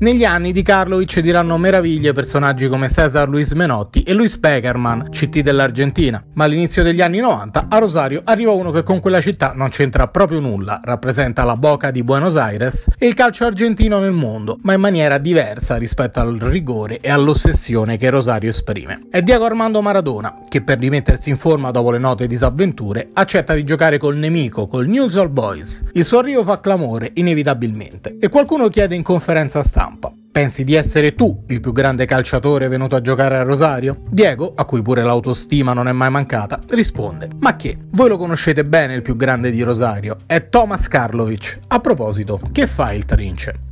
Negli anni di Karlovic diranno meraviglie personaggi come Cesar Luis Menotti e Luis Beckerman, CT dell'Argentina, ma all'inizio degli anni 90 a Rosario arriva uno che con quella città non c'entra proprio nulla, rappresenta la Boca di Buenos Aires e il calcio argentino nel mondo, ma in maniera diversa rispetto al rigore e all'ossessione che Rosario esprime. È Diego Armando Maradona, che per rimettersi in forma dopo le note disavventure, accetta di giocare col nemico, col News All Boys. Il suo arrivo fa clamore, inevitabilmente, e qualcuno chiede in conferenza stampa stampa. Pensi di essere tu il più grande calciatore venuto a giocare a Rosario? Diego, a cui pure l'autostima non è mai mancata, risponde: Ma che? Voi lo conoscete bene il più grande di Rosario, è Thomas Karlovic. A proposito, che fa il Trince?